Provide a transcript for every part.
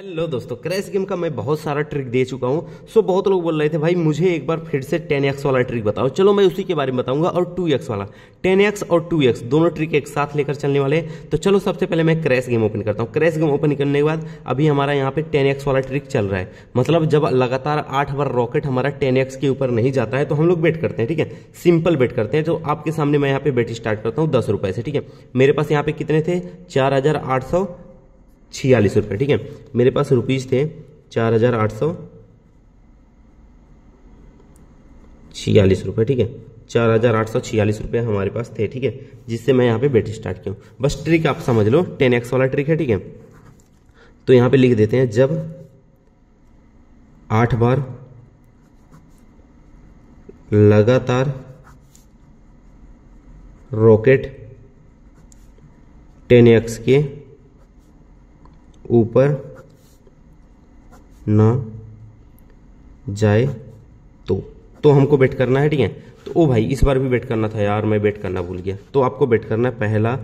Hello दोस्तों crash game का मैं बहुत सारा ट्रिक दे चुका हूँ सो बहुत लोग बोल रहे थे भाई मुझे एक बार फिर से 10x वाला ट्रिक बताओ चलो मैं उसी के बारे में बताऊंगा और 2x वाला 10x और 2x दोनों ट्रिक एक साथ लेकर चलने वाले तो चलो सबसे पहले मैं क्रैश गेम ओपन करता हूँ क्रैश गेम ओपन करने के बाद अभी हमारा यहाँ पे टेन वाला ट्रिक चल रहा है मतलब जब लगातार आठ बार रॉकेट हमारा टेन के ऊपर नहीं जाता है तो हम लोग बेट करते हैं ठीक है सिंपल बेट करते हैं तो आपके सामने मैं यहाँ पे बेट स्टार्ट करता हूँ दस से ठीक है मेरे पास यहाँ पे कितने थे चार छियालीस रुपये ठीक है मेरे पास रुपीज़ थे चार हज़ार आठ सौ छियालीस रुपये ठीक है चार हज़ार आठ सौ छियालीस रुपये हमारे पास थे ठीक है जिससे मैं यहाँ पे बेट स्टार्ट किया हूँ बस ट्रिक आप समझ लो टेन एक्स वाला ट्रिक है ठीक है तो यहाँ पे लिख देते हैं जब आठ बार लगातार रॉकेट टेन एक्स के ऊपर ना जाए तो तो हमको बेट करना है ठीक है तो ओ भाई इस बार भी बेट करना था यार मैं बेट करना भूल गया तो आपको बेट करना है पहला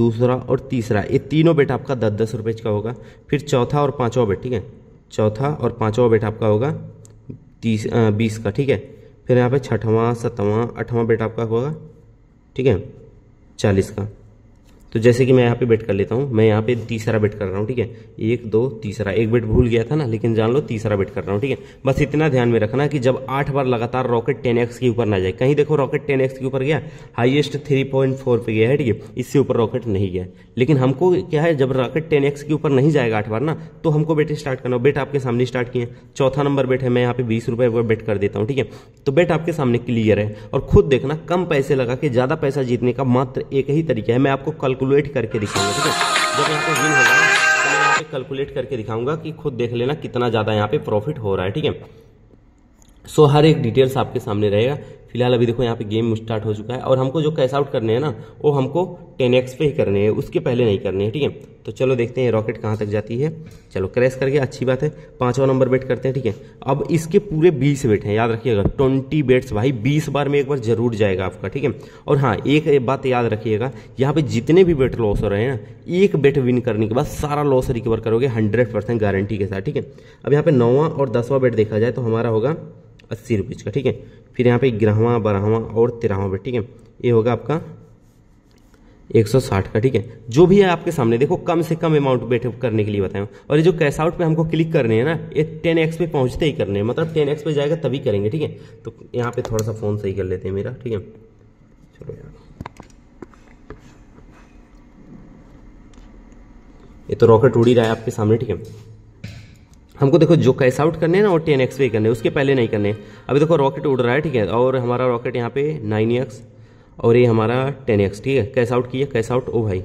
दूसरा और तीसरा ये तीनों बेट आपका दस दस रुपये का होगा फिर चौथा और पाँचवा बेट ठीक है चौथा और पाँचवा बेट आपका होगा तीस आ, बीस का ठीक है फिर यहाँ पे छठवां सतवां आठवां बेट आपका होगा ठीक है चालीस का तो जैसे कि मैं यहाँ पे बेट कर लेता हूँ मैं यहाँ पे तीसरा बेट कर रहा हूँ ठीक है एक दो तीसरा एक बेट भूल गया था ना लेकिन जान लो तीसरा बेट कर रहा हूँ ठीक है बस इतना ध्यान में रखना कि जब आठ बार लगातार रॉकेट टेन एक्स के ऊपर ना जाए कहीं देखो रॉकेट टेन एक्स के ऊपर गया हाइएस्ट थ्री पॉइंट फोर पे गया है ठीक है इससे ऊपर रॉकेट नहीं गया लेकिन हमको क्या है जब रॉकेट टेन एक्स के ऊपर नहीं जाएगा आठ बार ना तो हमको बेट स्टार्ट करना बेट आपके सामने स्टार्ट किए चौथा नंबर बेट है मैं यहाँ पे बीस रुपए बेट कर देता हूँ ठीक है तो बेट आपके सामने क्लियर है और खुद देखना कम पैसे लगा के ज्यादा पैसा जीतने का मात्र एक ही तरीका है मैं आपको कल कैलकुलेट करके दिखाऊंगा ठीक है जब यहाँ पे विन होगा तो मैं यहाँ पे कैलकुलेट करके दिखाऊंगा कि खुद देख लेना कितना ज़्यादा यहाँ पे प्रॉफिट हो रहा है ठीक है सो हर एक डिटेल्स आपके सामने रहेगा फिलहाल अभी देखो यहाँ पे गेम स्टार्ट हो चुका है और हमको जो कैश आउट करने हैं ना वो हमको टेन एक्स पे ही करने हैं उसके पहले नहीं करने हैं ठीक है थीके? तो चलो देखते हैं रॉकेट कहाँ तक जाती है चलो क्रैश करके अच्छी बात है पांचवा नंबर बेट करते हैं ठीक है अब इसके पूरे बीस बेट हैं याद रखिएगा ट्वेंटी बेट्स भाई बीस बार में एक बार जरूर जाएगा आपका ठीक है और हाँ एक बात याद रखिएगा यहाँ पे जितने भी बेट लॉस हो रहे हैं ना एक बेट विन करने के बाद सारा लॉस रिकवर करोगे हंड्रेड परसेंट गारंटी के साथ ठीक है अब यहाँ पे नौवा और दसवा बेट देखा जाए तो हमारा होगा अस्सी रुपीज़ का ठीक है फिर यहाँ पे ग्यारहवा बारहवा और तेरहवा ठीक है ये होगा आपका 160 का ठीक है जो भी है आपके सामने देखो कम से कम अमाउंट बेट करने के लिए बताए और ये जो कैश आउट पे हमको क्लिक करने है ना ये टेन एक्स पे पहुंचते ही करने मतलब टेन एक्स पे जाएगा तभी करेंगे ठीक है तो यहाँ पे थोड़ा सा फ़ोन सही कर लेते हैं मेरा ठीक है चलो यार ये तो रॉकेट उड़ी रहा है आपके सामने ठीक है हमको देखो जो कैश आउट करने हैं ना और टेन एक्स पे करने उसके पहले नहीं करने अभी देखो रॉकेट उड़ रहा है ठीक है और हमारा रॉकेट यहाँ पे नाइन एक्स और ये हमारा टेन एक्स ठीक है कैश आउट किया कैश आउट ओ भाई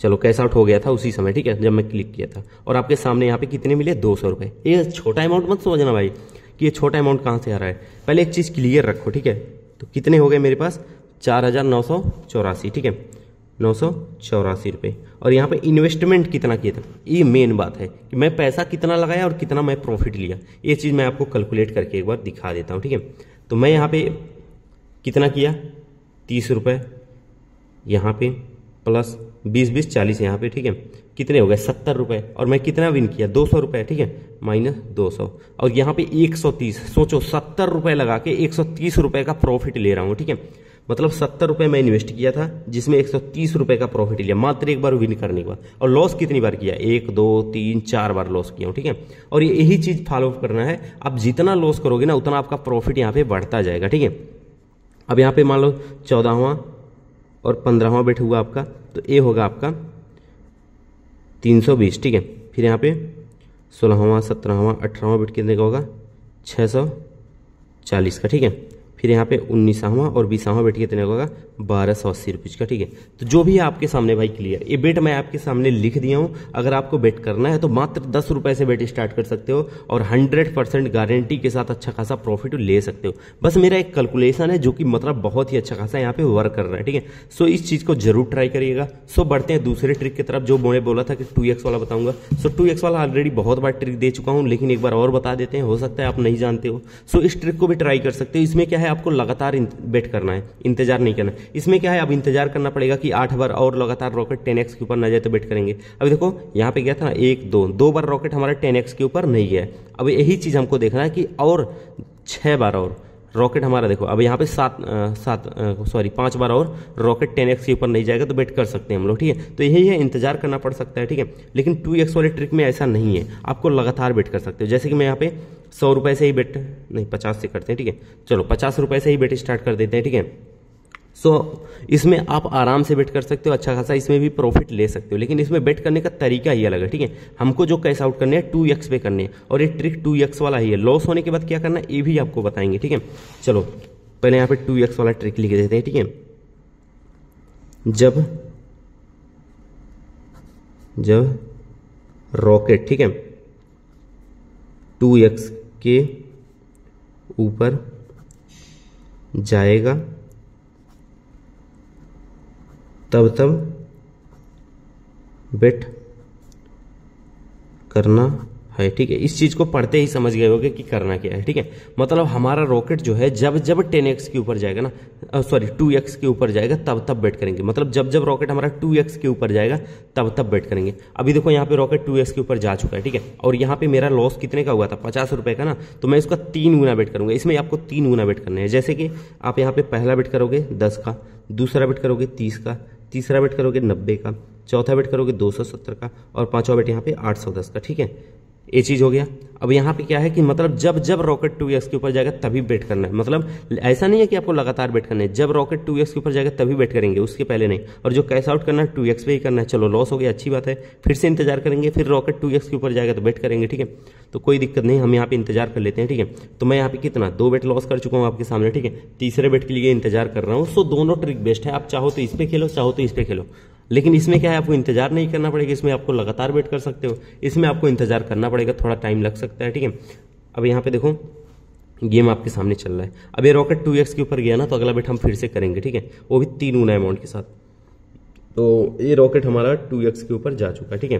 चलो कैश आउट हो गया था उसी समय ठीक है जब मैं क्लिक किया था और आपके सामने यहाँ पे कितने मिले दो सौ रुपये ये छोटा अमाउंट मत समझना भाई कि ये छोटा अमाउंट कहाँ से आ रहा है पहले एक चीज़ क्लियर रखो ठीक है तो कितने हो गए मेरे पास चार हजार नौ सौ चौरासी ठीक है नौ सौ चौरासी रुपये और यहाँ पे इन्वेस्टमेंट कितना किया था ये मेन बात है कि मैं पैसा कितना लगाया और कितना मैं प्रॉफिट लिया ये चीज़ मैं आपको कैलकुलेट करके एक बार दिखा देता हूँ ठीक है तो मैं यहाँ पे कितना किया तीस रुपये यहाँ पे प्लस बीस बीस चालीस यहाँ पे ठीक है कितने हो गए सत्तर रुपये और मैं कितना विन किया दो सौ रुपये ठीक है माइनस दो सौ और यहाँ पे एक सौ तीस सोचो सत्तर रुपये लगा के एक सौ तीस रुपये का प्रॉफिट ले रहा हूँ ठीक है मतलब सत्तर रुपये में इन्वेस्ट किया था जिसमें एक सौ तीस रुपये का प्रॉफिट लिया मात्र एक बार विन करने के बाद और लॉस कितनी बार किया एक दो तीन चार बार लॉस किया हूँ ठीक है और यही चीज़ फॉलो करना है आप जितना लॉस करोगे ना उतना आपका प्रॉफिट यहाँ पे बढ़ता जाएगा ठीक है अब यहाँ पे मान लो चौदहवा और पंद्रहवा बैठ हुआ आपका तो ए होगा आपका तीन सौ बीस ठीक है फिर यहाँ पे सोलहवा सत्रहवा अठारहवा बैठ कितने का होगा छः सौ चालीस का ठीक है फिर यहाँ पे उन्नीसवा और बीसवा बैठ के कितने होगा बारह सौ अस्सी रुपीज़ का ठीक है तो जो भी है आपके सामने भाई क्लियर ये बेट मैं आपके सामने लिख दिया हूँ अगर आपको बेट करना है तो मात्र दस रुपये से बेट स्टार्ट कर सकते हो और हंड्रेड परसेंट गारंटी के साथ अच्छा खासा प्रॉफिट ले सकते हो बस मेरा एक कैलकुलेशन है जो कि मतलब बहुत ही अच्छा खासा यहाँ पे वर्क कर रहा है ठीक है सो इस चीज़ को जरूर ट्राई करिएगा सो बढ़ते हैं दूसरे ट्रिक की तरफ जो मैंने बोला था कि टू वाला बताऊंगा सो टू वाला ऑलरेडी बहुत बार ट्रिक दे चुका हूँ लेकिन एक बार और बता देते हैं हो सकता है आप नहीं जानते हो सो इस ट्रिक को भी ट्राई कर सकते हो इसमें क्या है आपको लगातार बेट करना है इंतजार नहीं करना इसमें क्या है अब इंतजार करना पड़ेगा कि आठ बार और लगातार रॉकेट टेन के ऊपर न जाए तो बेट करेंगे अभी देखो यहाँ पे गया था ना एक दो दो बार रॉकेट हमारा टेन के ऊपर नहीं गया अब यही चीज़ हमको देखना है कि और छः बार और रॉकेट हमारा देखो अब यहाँ पे सात सात सॉरी पांच बार और रॉकेट टेन एक्स के ऊपर नहीं जाएगा तो बेट कर सकते हैं हम लोग ठीक है तो यही है इंतजार करना पड़ सकता है ठीक है लेकिन टू एक्स वाले ट्रिक में ऐसा नहीं है आपको लगातार बेट कर सकते हो जैसे कि मैं यहाँ पे सौ रुपए से ही बेट नहीं पचास से करते हैं ठीक है चलो पचास से ही बेट स्टार्ट कर देते हैं ठीक है सो so, इसमें आप आराम से बेट कर सकते हो अच्छा खासा इसमें भी प्रॉफिट ले सकते हो लेकिन इसमें बेट करने का तरीका ही अलग है ठीक है हमको जो कैश आउट करने हैं टू एक्स पे करने हैं और ये ट्रिक टू एक्स वाला ही है लॉस होने के बाद क्या करना ये भी आपको बताएंगे ठीक है चलो पहले यहाँ पे टू एक्स वाला ट्रिक लिख देते हैं ठीक है जब जब रॉकेट ठीक है टू एक्स के ऊपर जाएगा तब तब बेट करना है ठीक है इस चीज़ को पढ़ते ही समझ गए होगे कि करना क्या है ठीक है मतलब हमारा रॉकेट जो है जब जब 10x के ऊपर जाएगा ना सॉरी 2x के ऊपर जाएगा तब तब बेट करेंगे मतलब जब जब रॉकेट हमारा 2x के ऊपर जाएगा तब तब बेट करेंगे अभी देखो यहाँ पे रॉकेट 2x के ऊपर जा चुका है ठीक है और यहाँ पे मेरा लॉस कितने का हुआ था पचास का ना तो मैं इसका तीन गुना बेट करूंगा इसमें आपको तीन गुना बेट करना है जैसे कि आप यहाँ पे पहला बेट करोगे दस का दूसरा बेट करोगे तीस का तीसरा बेट करोगे नब्बे का चौथा बेट करोगे दो सौ सत्तर का और पाँचवा बेट यहाँ पे आठ सौ दस का ठीक है ये चीज़ हो गया अब यहां पे क्या है कि मतलब जब जब रॉकेट टू एक्स के ऊपर जाएगा तभी बेट करना है मतलब ऐसा नहीं है कि आपको लगातार बेट करना है जब रॉकेट टू एक्स के ऊपर जाएगा तभी बेट करेंगे उसके पहले नहीं और जो कैश आउट करना है टू एक्स पे ही करना है चलो लॉस हो गया अच्छी बात है फिर से इंतजार करेंगे फिर रॉकेट टू एक्स के ऊपर जाएगा तो बेट करेंगे ठीक है तो कोई दिक्कत नहीं हम यहाँ पे इंतजार कर लेते हैं ठीक है तो मैं यहाँ पे कितना दो बेट लॉस कर चुका हूँ आपके सामने ठीक है तीसरे बेट के लिए इंतजार कर रहा हूँ सो दोनों ट्रिक बेस्ट है आप चाहो तो इस पर खेलो चाहो तो इस पर खेलो लेकिन इसमें क्या है आपको इंतजार नहीं करना पड़ेगा इसमें आपको लगातार वेट कर सकते हो इसमें आपको इंतजार करना पड़ेगा थोड़ा टाइम लग सकता है ठीक है अब यहाँ पे देखो गेम आपके सामने चल रहा है अब ये रॉकेट टू एक्स के ऊपर गया ना तो अगला बेट हम फिर से करेंगे ठीक है वो भी तीन ऊना अमाउंट के साथ तो ये रॉकेट हमारा टू एक्स के ऊपर जा चुका है ठीक है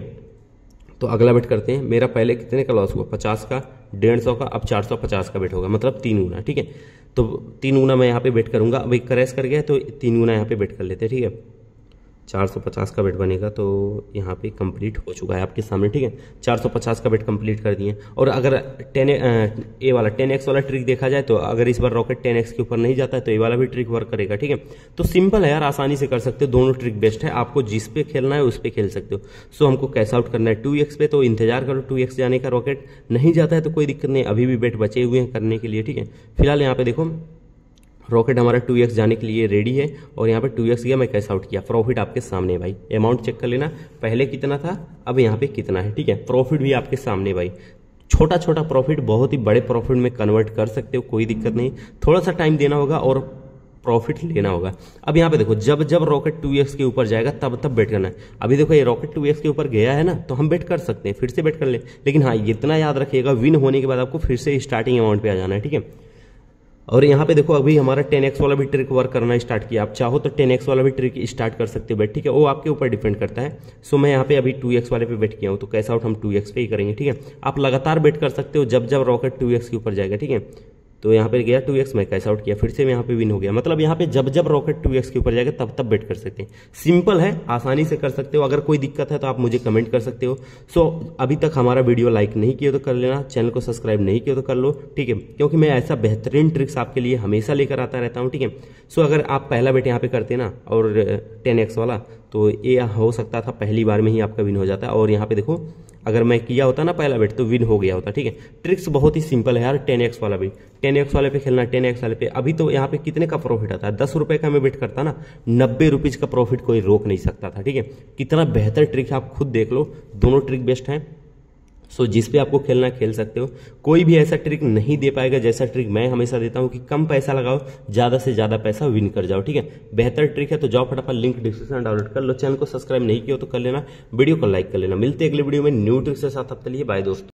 तो अगला बेट करते हैं मेरा पहले कितने का लॉस हुआ पचास का डेढ़ सौ का अब चार सौ पचास का बेट होगा मतलब तीन गुना ठीक है तो तीन गुना मैं यहाँ पे बेट करूंगा अब एक क्रैश कर गया तो तीन गुना यहाँ पे बेट कर लेते हैं ठीक है 450 का बेड बनेगा तो यहाँ पे कंप्लीट हो चुका है आपके सामने ठीक है 450 का बेड कंप्लीट कर दिए और अगर टेन ए वाला 10x वाला ट्रिक देखा जाए तो अगर इस बार रॉकेट 10x के ऊपर नहीं जाता है तो ए वाला भी ट्रिक वर्क करेगा ठीक है तो सिंपल है यार आसानी से कर सकते हो दोनों ट्रिक बेस्ट है आपको जिस पे खेलना है उस पर खेल सकते हो सो हमको कैश आउट करना है टू पे तो इंतजार करो टू जाने का रॉकेट नहीं जाता है तो कोई दिक्कत नहीं अभी भी बेट बचे हुए हैं करने के लिए ठीक है फिलहाल यहाँ पे देखो रॉकेट हमारा टू एक्स जाने के लिए रेडी है और यहाँ पे टू एक्स गया मैं कैश आउट किया प्रॉफिट आपके सामने भाई अमाउंट चेक कर लेना पहले कितना था अब यहाँ पे कितना है ठीक है प्रॉफिट भी आपके सामने भाई छोटा छोटा प्रॉफिट बहुत ही बड़े प्रॉफिट में कन्वर्ट कर सकते हो कोई दिक्कत नहीं थोड़ा सा टाइम देना होगा और प्रॉफिट लेना होगा अब यहाँ पे देखो जब जब रॉकेट टू एक्स के ऊपर जाएगा तब तब बेट करना है अभी देखो ये रॉकेट टू एक्स के ऊपर गया है ना तो हम बेट कर सकते हैं फिर से बेट कर ले। लेकिन हाँ इतना याद रखिएगा विन होने के बाद आपको फिर से स्टार्टिंग अमाउंट पे आ जाना है ठीक है और यहाँ पे देखो अभी हमारा 10x वाला भी ट्रिक वर्क करना स्टार्ट किया आप चाहो तो 10x वाला भी ट्रिक स्टार्ट कर सकते हो बैठ ठीक है वो आपके ऊपर डिपेंड करता है सो मैं यहाँ पे अभी 2x वाले पे बैठ किया हूँ तो कैसा आउट हम 2x पे ही करेंगे ठीक है आप लगातार बैठ कर सकते हो जब जब रॉकेट 2x के ऊपर जाएगा ठीक है तो यहाँ पर गया टू एक्स मैं कैश आउट किया फिर से यहाँ पे विन हो गया मतलब यहाँ पे जब जब रॉकेट टू एक्स के ऊपर जाएगा तब तब बेट कर सकते हैं सिंपल है आसानी से कर सकते हो अगर कोई दिक्कत है तो आप मुझे कमेंट कर सकते हो सो अभी तक हमारा वीडियो लाइक नहीं किया तो कर लेना चैनल को सब्सक्राइब नहीं किया तो कर लो ठीक है क्योंकि मैं ऐसा बेहतरीन ट्रिक्स आपके लिए हमेशा लेकर आता रहता हूँ ठीक है सो अगर आप पहला बेट यहाँ पे करते ना और टेन uh, एक्स वाला तो ये हो सकता था पहली बार में ही आपका विन हो जाता और यहाँ पे देखो अगर मैं किया होता ना पहला बेट तो विन हो गया होता ठीक है ट्रिक्स बहुत ही सिंपल है यार टेन एक्स वाला भी टेन एक्स वाले पे खेलना टेन एक्स वाले पे अभी तो यहाँ पे कितने का प्रॉफिट आता है दस रुपये का मैं बेट करता ना नब्बे रुपीज़ का प्रॉफिट कोई रोक नहीं सकता था ठीक है कितना बेहतर ट्रिक्स आप खुद देख लो दोनों ट्रिक बेस्ट हैं सो जिस पे आपको खेलना खेल सकते हो कोई भी ऐसा ट्रिक नहीं दे पाएगा जैसा ट्रिक मैं हमेशा देता हूं कि कम पैसा लगाओ ज़्यादा से ज़्यादा पैसा विन कर जाओ ठीक है बेहतर ट्रिक है तो जाओ फटाफट लिंक डिस्क्रिप्शन डाउनलोड कर लो चैनल को सब्सक्राइब नहीं किया तो कर लेना वीडियो को लाइक कर लेना मिलते अगले वीडियो में न्यू ट्रिक के साथ अब तक लिए बाय दोस्तों